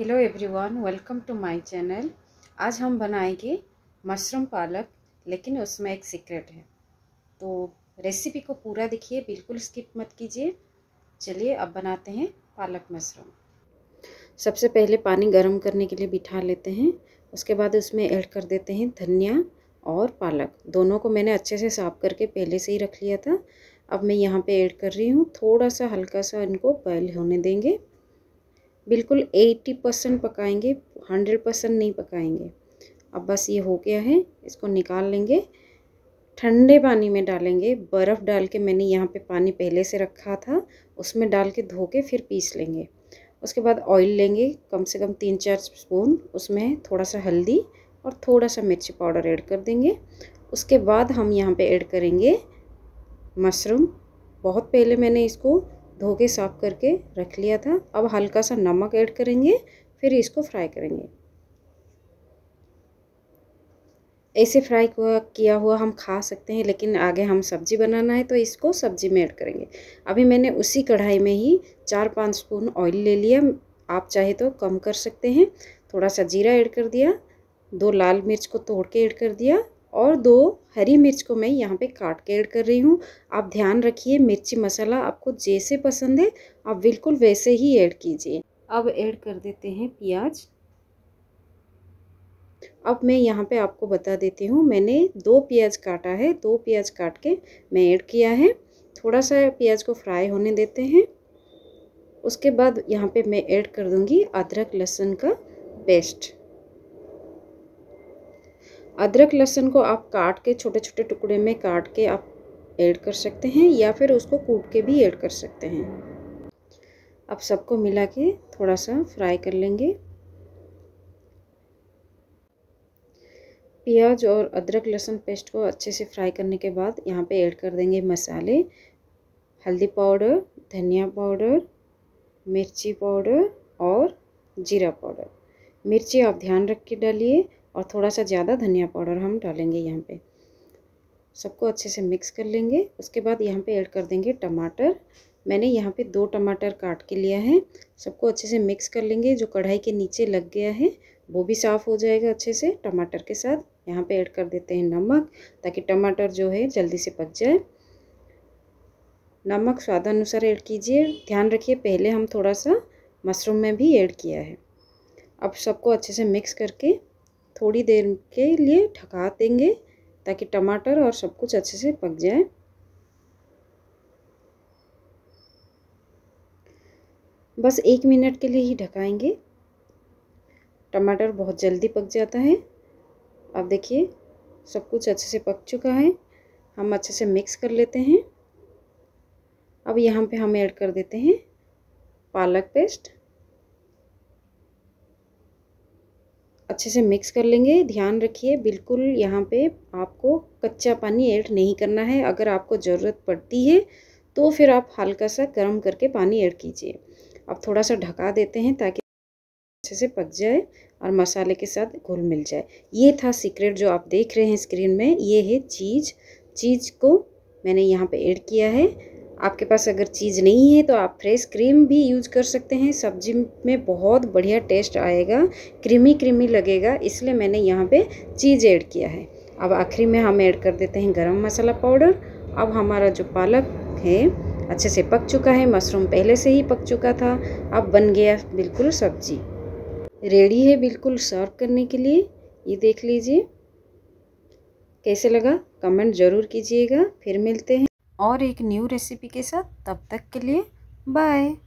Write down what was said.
hello everyone welcome to my channel आज हम बनाएंगे मशरूम पालक लेकिन उसमें एक सीक्रेट है तो रेसिपी को पूरा देखिए बिल्कुल स्किप मत कीजिए चलिए अब बनाते हैं पालक मशरूम सबसे पहले पानी गर्म करने के लिए बिठा लेते हैं उसके बाद उसमें ऐड कर देते हैं धनिया और पालक दोनों को मैंने अच्छे से साफ करके पहले से ही रख लिया था अब मैं यहाँ पर ऐड कर रही हूँ थोड़ा सा हल्का सा इनको बॉयल होने देंगे बिल्कुल 80 परसेंट पकाएँगे हंड्रेड परसेंट नहीं पकाएंगे अब बस ये हो गया है इसको निकाल लेंगे ठंडे पानी में डालेंगे बर्फ़ डाल के मैंने यहाँ पे पानी पहले से रखा था उसमें डाल के धो के फिर पीस लेंगे उसके बाद ऑयल लेंगे कम से कम तीन चार स्पून उसमें थोड़ा सा हल्दी और थोड़ा सा मिर्ची पाउडर ऐड कर देंगे उसके बाद हम यहाँ पे ऐड करेंगे मशरूम बहुत पहले मैंने इसको धो के साफ़ करके रख लिया था अब हल्का सा नमक ऐड करेंगे फिर इसको फ्राई करेंगे ऐसे फ्राई किया हुआ हम खा सकते हैं लेकिन आगे हम सब्ज़ी बनाना है तो इसको सब्ज़ी में ऐड करेंगे अभी मैंने उसी कढ़ाई में ही चार पाँच स्पून ऑयल ले लिया आप चाहे तो कम कर सकते हैं थोड़ा सा जीरा ऐड कर दिया दो लाल मिर्च को तोड़ के ऐड कर दिया और दो हरी मिर्च को मैं यहाँ पे काट के ऐड कर रही हूँ आप ध्यान रखिए मिर्ची मसाला आपको जैसे पसंद है आप बिल्कुल वैसे ही ऐड कीजिए अब ऐड कर देते हैं प्याज अब मैं यहाँ पे आपको बता देती हूँ मैंने दो प्याज काटा है दो प्याज काट के मैं ऐड किया है थोड़ा सा प्याज को फ्राई होने देते हैं उसके बाद यहाँ पे मैं ऐड कर दूँगी अदरक लहसुन का पेस्ट अदरक लहसुन को आप काट के छोटे छोटे टुकड़े में काट के आप ऐड कर सकते हैं या फिर उसको कूट के भी ऐड कर सकते हैं अब सबको मिला के थोड़ा सा फ्राई कर लेंगे प्याज और अदरक लहसुन पेस्ट को अच्छे से फ्राई करने के बाद यहाँ पे ऐड कर देंगे मसाले हल्दी पाउडर धनिया पाउडर मिर्ची पाउडर और जीरा पाउडर मिर्ची आप ध्यान रख के डालिए और थोड़ा सा ज़्यादा धनिया पाउडर हम डालेंगे यहाँ पे सबको अच्छे से मिक्स कर लेंगे उसके बाद यहाँ पे ऐड कर देंगे टमाटर मैंने यहाँ पे दो टमाटर काट के लिया है सबको अच्छे से मिक्स कर लेंगे जो कढ़ाई के नीचे लग गया है वो भी साफ़ हो जाएगा अच्छे से टमाटर के साथ यहाँ पे ऐड कर देते हैं नमक ताकि टमाटर जो है जल्दी से पक जाए नमक स्वादानुसार ऐड कीजिए ध्यान रखिए पहले हम थोड़ा सा मशरूम में भी ऐड किया है अब सबको अच्छे से मिक्स करके थोड़ी देर के लिए ढका देंगे ताकि टमाटर और सब कुछ अच्छे से पक जाए बस एक मिनट के लिए ही ढकाएंगे टमाटर बहुत जल्दी पक जाता है अब देखिए सब कुछ अच्छे से पक चुका है हम अच्छे से मिक्स कर लेते हैं अब यहाँ पे हम ऐड कर देते हैं पालक पेस्ट अच्छे से मिक्स कर लेंगे ध्यान रखिए बिल्कुल यहाँ पे आपको कच्चा पानी ऐड नहीं करना है अगर आपको ज़रूरत पड़ती है तो फिर आप हल्का सा गर्म करके पानी ऐड कीजिए आप थोड़ा सा ढका देते हैं ताकि अच्छे से पक जाए और मसाले के साथ घुल मिल जाए ये था सीक्रेट जो आप देख रहे हैं स्क्रीन में ये है चीज़ चीज़ को मैंने यहाँ पे ऐड किया है आपके पास अगर चीज़ नहीं है तो आप फ्रेश क्रीम भी यूज़ कर सकते हैं सब्जी में बहुत बढ़िया टेस्ट आएगा क्रीमी क्रीमी लगेगा इसलिए मैंने यहाँ पे चीज़ ऐड किया है अब आखिरी में हम ऐड कर देते हैं गरम मसाला पाउडर अब हमारा जो पालक है अच्छे से पक चुका है मशरूम पहले से ही पक चुका था अब बन गया बिल्कुल सब्जी रेडी है बिल्कुल सर्व करने के लिए ये देख लीजिए कैसे लगा कमेंट ज़रूर कीजिएगा फिर मिलते हैं और एक न्यू रेसिपी के साथ तब तक के लिए बाय